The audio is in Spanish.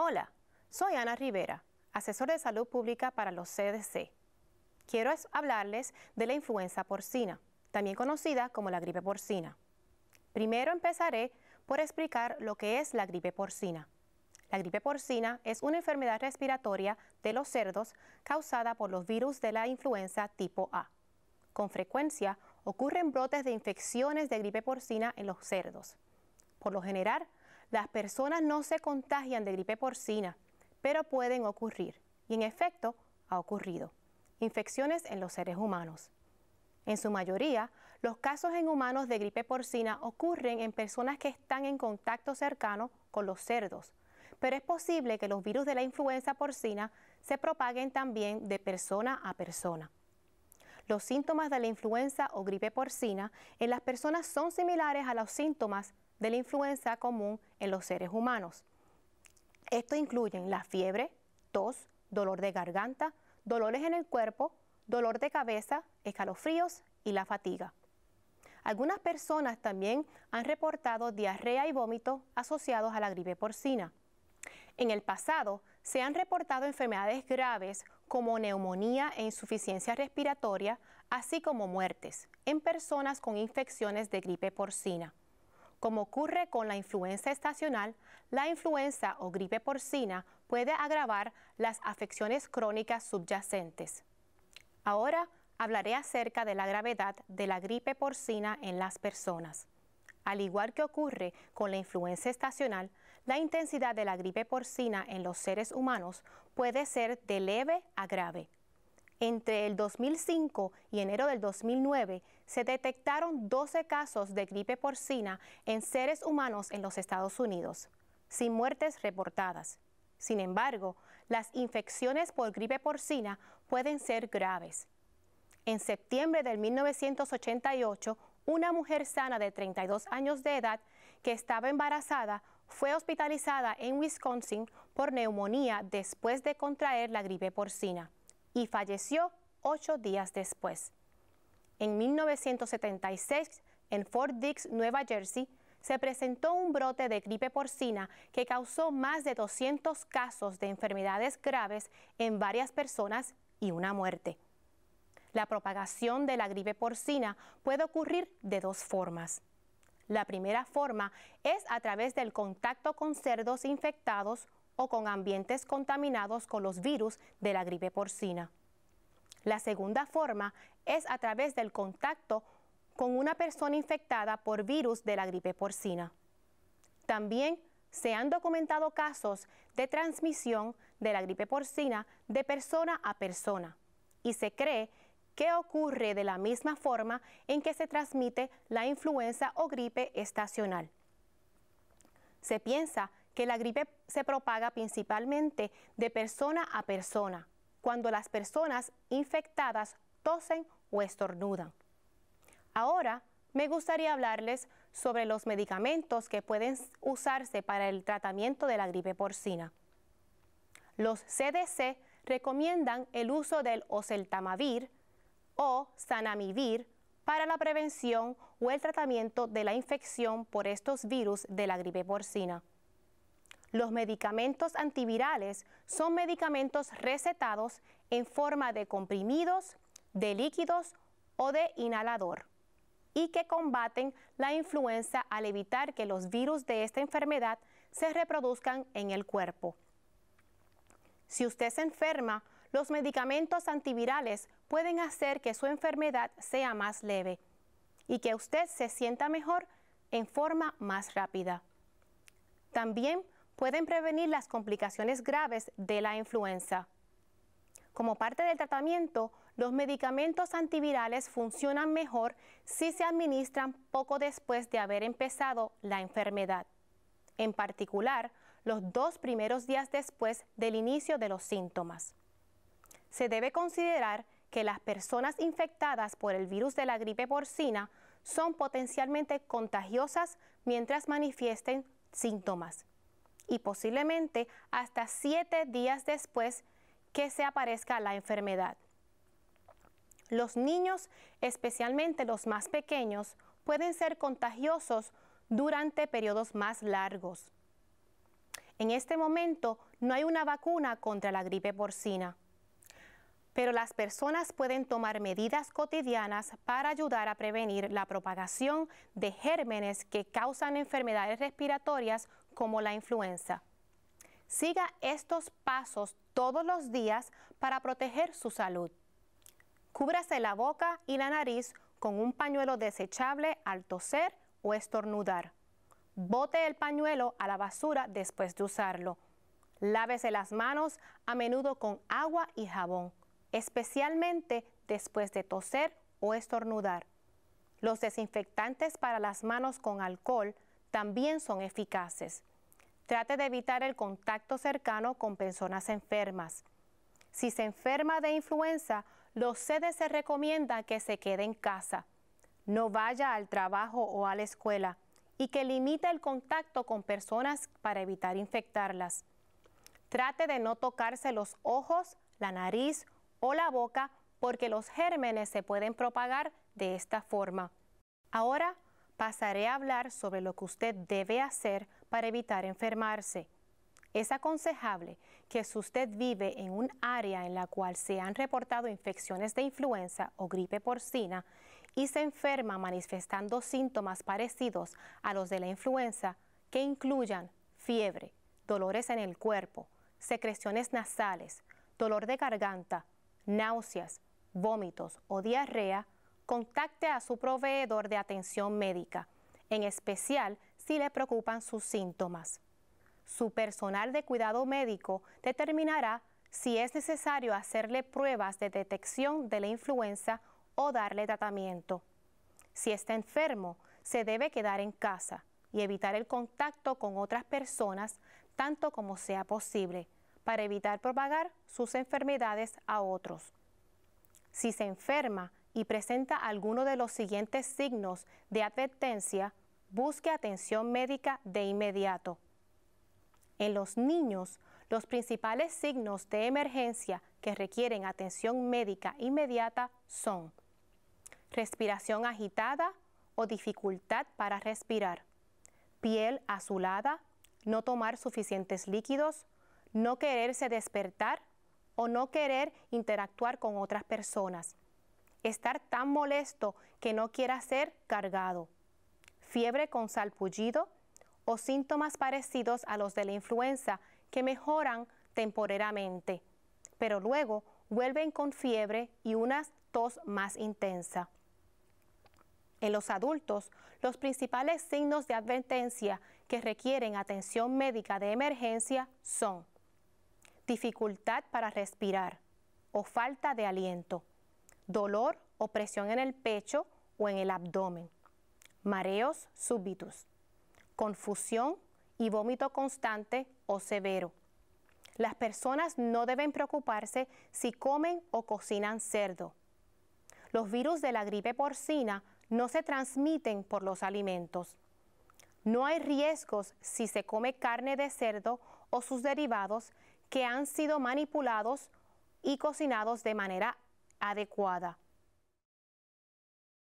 Hola, soy Ana Rivera, asesora de salud pública para los CDC. Quiero hablarles de la influenza porcina, también conocida como la gripe porcina. Primero empezaré por explicar lo que es la gripe porcina. La gripe porcina es una enfermedad respiratoria de los cerdos causada por los virus de la influenza tipo A. Con frecuencia ocurren brotes de infecciones de gripe porcina en los cerdos. Por lo general, las personas no se contagian de gripe porcina, pero pueden ocurrir, y en efecto ha ocurrido, infecciones en los seres humanos. En su mayoría, los casos en humanos de gripe porcina ocurren en personas que están en contacto cercano con los cerdos, pero es posible que los virus de la influenza porcina se propaguen también de persona a persona. Los síntomas de la influenza o gripe porcina en las personas son similares a los síntomas de la influenza común en los seres humanos. Esto incluyen la fiebre, tos, dolor de garganta, dolores en el cuerpo, dolor de cabeza, escalofríos y la fatiga. Algunas personas también han reportado diarrea y vómito asociados a la gripe porcina. En el pasado se han reportado enfermedades graves como neumonía e insuficiencia respiratoria, así como muertes en personas con infecciones de gripe porcina. Como ocurre con la influenza estacional, la influenza o gripe porcina puede agravar las afecciones crónicas subyacentes. Ahora hablaré acerca de la gravedad de la gripe porcina en las personas. Al igual que ocurre con la influenza estacional, la intensidad de la gripe porcina en los seres humanos puede ser de leve a grave entre el 2005 y enero del 2009 se detectaron 12 casos de gripe porcina en seres humanos en los Estados Unidos, sin muertes reportadas. Sin embargo, las infecciones por gripe porcina pueden ser graves. En septiembre del 1988, una mujer sana de 32 años de edad que estaba embarazada fue hospitalizada en Wisconsin por neumonía después de contraer la gripe porcina y falleció ocho días después. En 1976, en Fort Dix, Nueva Jersey, se presentó un brote de gripe porcina que causó más de 200 casos de enfermedades graves en varias personas y una muerte. La propagación de la gripe porcina puede ocurrir de dos formas. La primera forma es a través del contacto con cerdos infectados o con ambientes contaminados con los virus de la gripe porcina. La segunda forma es a través del contacto con una persona infectada por virus de la gripe porcina. También se han documentado casos de transmisión de la gripe porcina de persona a persona y se cree que ocurre de la misma forma en que se transmite la influenza o gripe estacional. Se piensa que la gripe se propaga principalmente de persona a persona, cuando las personas infectadas tosen o estornudan. Ahora me gustaría hablarles sobre los medicamentos que pueden usarse para el tratamiento de la gripe porcina. Los CDC recomiendan el uso del oseltamivir o sanamivir para la prevención o el tratamiento de la infección por estos virus de la gripe porcina. Los medicamentos antivirales son medicamentos recetados en forma de comprimidos, de líquidos o de inhalador y que combaten la influenza al evitar que los virus de esta enfermedad se reproduzcan en el cuerpo. Si usted se enferma, los medicamentos antivirales pueden hacer que su enfermedad sea más leve y que usted se sienta mejor en forma más rápida. También pueden prevenir las complicaciones graves de la influenza. Como parte del tratamiento, los medicamentos antivirales funcionan mejor si se administran poco después de haber empezado la enfermedad, en particular los dos primeros días después del inicio de los síntomas. Se debe considerar que las personas infectadas por el virus de la gripe porcina son potencialmente contagiosas mientras manifiesten síntomas y posiblemente hasta siete días después que se aparezca la enfermedad. Los niños, especialmente los más pequeños, pueden ser contagiosos durante periodos más largos. En este momento no hay una vacuna contra la gripe porcina pero las personas pueden tomar medidas cotidianas para ayudar a prevenir la propagación de gérmenes que causan enfermedades respiratorias como la influenza. Siga estos pasos todos los días para proteger su salud. Cúbrase la boca y la nariz con un pañuelo desechable al toser o estornudar. Bote el pañuelo a la basura después de usarlo. Lávese las manos a menudo con agua y jabón especialmente después de toser o estornudar. Los desinfectantes para las manos con alcohol también son eficaces. Trate de evitar el contacto cercano con personas enfermas. Si se enferma de influenza, los sedes se recomienda que se quede en casa, no vaya al trabajo o a la escuela y que limite el contacto con personas para evitar infectarlas. Trate de no tocarse los ojos, la nariz o la boca porque los gérmenes se pueden propagar de esta forma. Ahora pasaré a hablar sobre lo que usted debe hacer para evitar enfermarse. Es aconsejable que si usted vive en un área en la cual se han reportado infecciones de influenza o gripe porcina y se enferma manifestando síntomas parecidos a los de la influenza, que incluyan fiebre, dolores en el cuerpo, secreciones nasales, dolor de garganta, náuseas, vómitos o diarrea, contacte a su proveedor de atención médica, en especial si le preocupan sus síntomas. Su personal de cuidado médico determinará si es necesario hacerle pruebas de detección de la influenza o darle tratamiento. Si está enfermo, se debe quedar en casa y evitar el contacto con otras personas tanto como sea posible para evitar propagar sus enfermedades a otros. Si se enferma y presenta alguno de los siguientes signos de advertencia, busque atención médica de inmediato. En los niños, los principales signos de emergencia que requieren atención médica inmediata son respiración agitada o dificultad para respirar, piel azulada, no tomar suficientes líquidos, no quererse despertar o no querer interactuar con otras personas. Estar tan molesto que no quiera ser cargado. Fiebre con salpullido o síntomas parecidos a los de la influenza que mejoran temporariamente, pero luego vuelven con fiebre y una tos más intensa. En los adultos, los principales signos de advertencia que requieren atención médica de emergencia son dificultad para respirar o falta de aliento, dolor o presión en el pecho o en el abdomen, mareos súbitos, confusión y vómito constante o severo. Las personas no deben preocuparse si comen o cocinan cerdo. Los virus de la gripe porcina no se transmiten por los alimentos. No hay riesgos si se come carne de cerdo o sus derivados que han sido manipulados y cocinados de manera adecuada.